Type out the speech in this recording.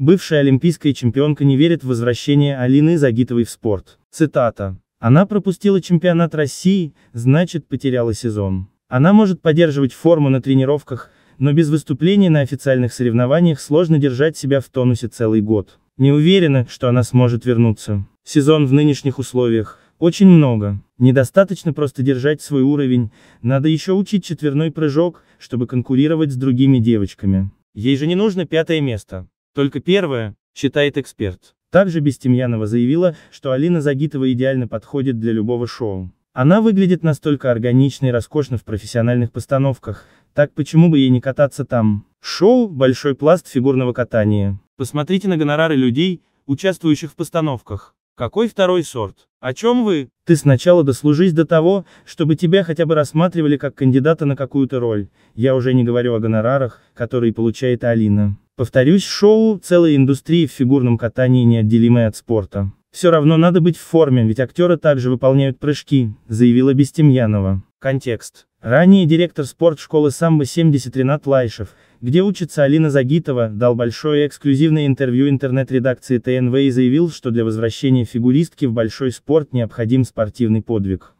Бывшая олимпийская чемпионка не верит в возвращение Алины Загитовой в спорт. Цитата. Она пропустила чемпионат России, значит потеряла сезон. Она может поддерживать форму на тренировках, но без выступлений на официальных соревнованиях сложно держать себя в тонусе целый год. Не уверена, что она сможет вернуться. Сезон в нынешних условиях – очень много. Недостаточно просто держать свой уровень, надо еще учить четверной прыжок, чтобы конкурировать с другими девочками. Ей же не нужно пятое место. Только первое, считает эксперт. Также Бестемьянова заявила, что Алина Загитова идеально подходит для любого шоу. Она выглядит настолько органично и роскошно в профессиональных постановках, так почему бы ей не кататься там? Шоу «Большой пласт фигурного катания». Посмотрите на гонорары людей, участвующих в постановках. Какой второй сорт? О чем вы? Ты сначала дослужись до того, чтобы тебя хотя бы рассматривали как кандидата на какую-то роль. Я уже не говорю о гонорарах, которые получает Алина. Повторюсь, шоу целая индустрия в фигурном катании неотделимая от спорта. Все равно надо быть в форме, ведь актеры также выполняют прыжки, заявила Бестемьянова. Контекст. Ранее директор спортшколы самбо-70 Ренат Лайшев, где учится Алина Загитова, дал большое эксклюзивное интервью интернет-редакции ТНВ и заявил, что для возвращения фигуристки в большой спорт необходим спортивный подвиг.